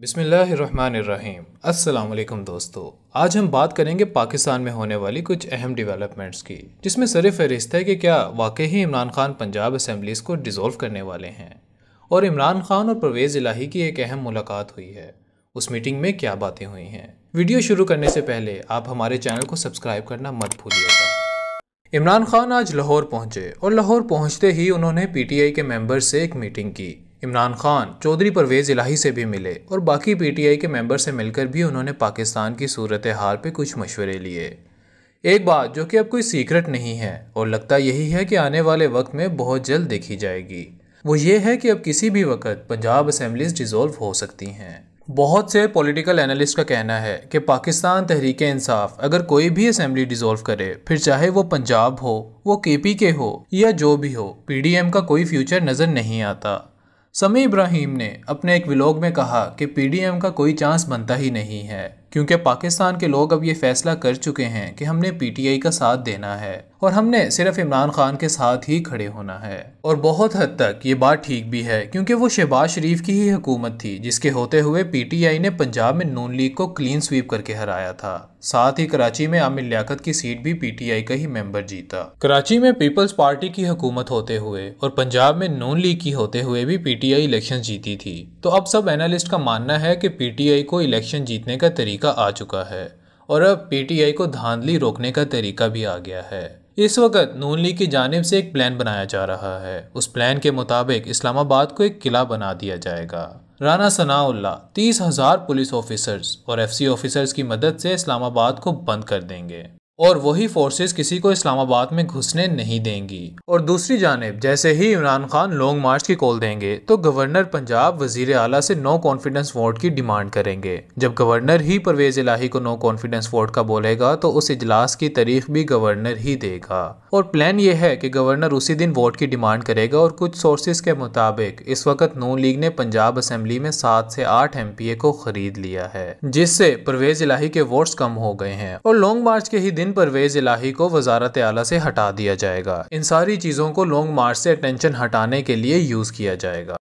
बिसमीम अल्लाम दोस्तों आज हम बात करेंगे पाकिस्तान में होने वाली कुछ अहम डेवलपमेंट्स की जिसमें सर फहरिस्त है कि क्या वाकई ही इमरान खान पंजाब असम्बलीज़ को डिज़ोल्व करने वाले हैं और इमरान खान और परवेज़ इलाही की एक अहम मुलाकात हुई है उस मीटिंग में क्या बातें हुई हैं वीडियो शुरू करने से पहले आप हमारे चैनल को सब्सक्राइब करना मत भूलिएगा इमरान खान आज लाहौर पहुंचे और लाहौर पहुंचते ही उन्होंने पीटीआई के मेंबर से एक मीटिंग की इमरान खान चौधरी परवेज़ इलाही से भी मिले और बाकी पीटीआई के मेंबर से मिलकर भी उन्होंने पाकिस्तान की सूरत हाल पर कुछ मशवरे लिए एक बात जो कि अब कोई सीक्रेट नहीं है और लगता यही है कि आने वाले वक्त में बहुत जल्द देखी जाएगी वो ये है कि अब किसी भी वक्त पंजाब असम्बलीज डिज़ोल्व हो सकती हैं बहुत से पॉलिटिकल एनालिस्ट का कहना है कि पाकिस्तान तहरीक इंसाफ अगर कोई भी असम्बली डिज़ोल्व करे फिर चाहे वो पंजाब हो वो के पी के हो या जो भी हो पी डी एम का कोई फ्यूचर नज़र नहीं आता समी इब्राहिम ने अपने एक व्लॉग में कहा कि पीडीएम का कोई चांस बनता ही नहीं है क्योंकि पाकिस्तान के लोग अब ये फैसला कर चुके हैं कि हमने पीटीआई का साथ देना है और हमने सिर्फ इमरान खान के साथ ही खड़े होना है और बहुत हद तक ये बात ठीक भी है क्योंकि वो शहबाज शरीफ की ही हुकूमत थी जिसके होते हुए पीटीआई ने पंजाब में नून लीग को क्लीन स्वीप करके हराया था साथ ही कराची में आमिर लियाकत की सीट भी पीटीआई का ही मेंबर जीता कराची में पीपल्स पार्टी की हुकूमत होते हुए और पंजाब में नून लीग की होते हुए भी पीटीआई इलेक्शन जीती थी तो अब सब एनालिस्ट का मानना है कि पीटीआई को इलेक्शन जीतने का तरीका तरीका आ चुका है और अब पीटीआई को धांधली रोकने का तरीका भी आ गया है इस वक्त नून लीग की जानब से एक प्लान बनाया जा रहा है उस प्लान के मुताबिक इस्लामाबाद को एक किला बना दिया जाएगा राना सनाउल्ला तीस हजार पुलिस ऑफिसर्स और एफसी ऑफिसर्स की मदद से इस्लामाबाद को बंद कर देंगे और वही फोर्सेस किसी को इस्लामाबाद में घुसने नहीं देंगी और दूसरी जानब जैसे ही इमरान खान लॉन्ग मार्च की कॉल देंगे तो गवर्नर पंजाब वजीर अला से नो कॉन्फिडेंस वोट की डिमांड करेंगे जब गवर्नर ही परवेज इलाही को नो कॉन्फिडेंस वोट का बोलेगा तो उस इजलास की तारीख भी गवर्नर ही देगा और प्लान ये है कि गवर्नर उसी दिन वोट की डिमांड करेगा और कुछ सोर्सेज के मुताबिक इस वक्त नो लीग ने पंजाब असम्बली में सात से आठ एम को खरीद लिया है जिससे परवेज इलाही के वोट्स कम हो गए हैं और लॉन्ग मार्च के ही दिन दिन परवेज इलाही को वजारत आला से हटा दिया जाएगा इन सारी चीज़ों को लॉन्ग मार्च से अटेंशन हटाने के लिए यूज़ किया जाएगा